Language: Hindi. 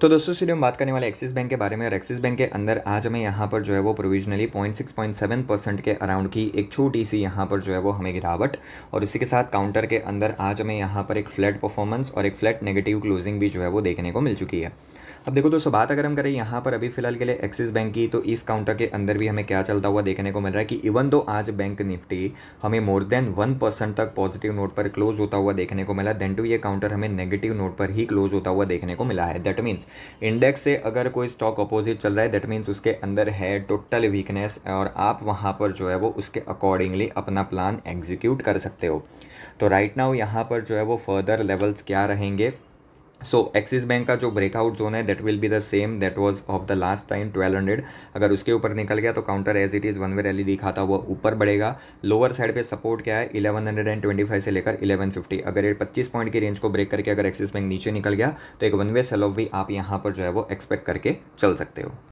तो दोस्तों सीधे हम बात करने वाले एक्सिस बैंक के बारे में और एक्सिस बैंक के अंदर आज हमें यहाँ पर जो है वो provisionally point six point seven percent के अराउंड की एक छोटी सी यहाँ पर जो है वो हमें गिरावट और इसी के साथ काउंटर के अंदर आज हमें यहाँ पर एक फ्लैट परफॉर्मेंस और एक फ्लैट नेगेटिव क्लोजिंग भी जो है वो देखने को मिल चुकी है अब देखो दोस्तों बात अगर हम करें यहाँ पर अभी फिलहाल के लिए एक्सिस बैंक की तो इस काउंटर के अंदर भी हमें क्या चलता हुआ देखने को मिल रहा है कि इवन दो आज बैंक निफ्टी हमें मोर देन वन परसेंट तक पॉजिटिव नोट पर क्लोज होता हुआ देखने को मिला देन टू ये काउंटर हमें नेगेटिव नोट पर ही क्लोज होता हुआ देखने को मिला है दैट मीन्स इंडेक्स से अगर कोई स्टॉक अपोजिट चल रहा है दैट मीन्स उसके अंदर है टोटल वीकनेस और आप वहाँ पर जो है वो उसके अकॉर्डिंगली अपना प्लान एग्जीक्यूट कर सकते हो तो राइट नाउ यहाँ पर जो है वो फर्दर लेवल्स क्या रहेंगे सो एक्सिस बैंक का जो ब्रेकआउट जोन है that will be the same that was of the last time 1200 अगर उसके ऊपर निकल गया तो counter as it is one way rally दिखा था वो ऊपर बढ़ेगा लोअर साइड पे सपोर्ट क्या है 1125 से लेकर 1150 अगर ये 25 पॉइंट की रेंज को ब्रेक करके अगर एक्सिस बैंक नीचे निकल गया तो एक वन वे सेल ऑफ भी आप यहाँ पर जो है वो एक्सपेक्ट करके चल सकते हो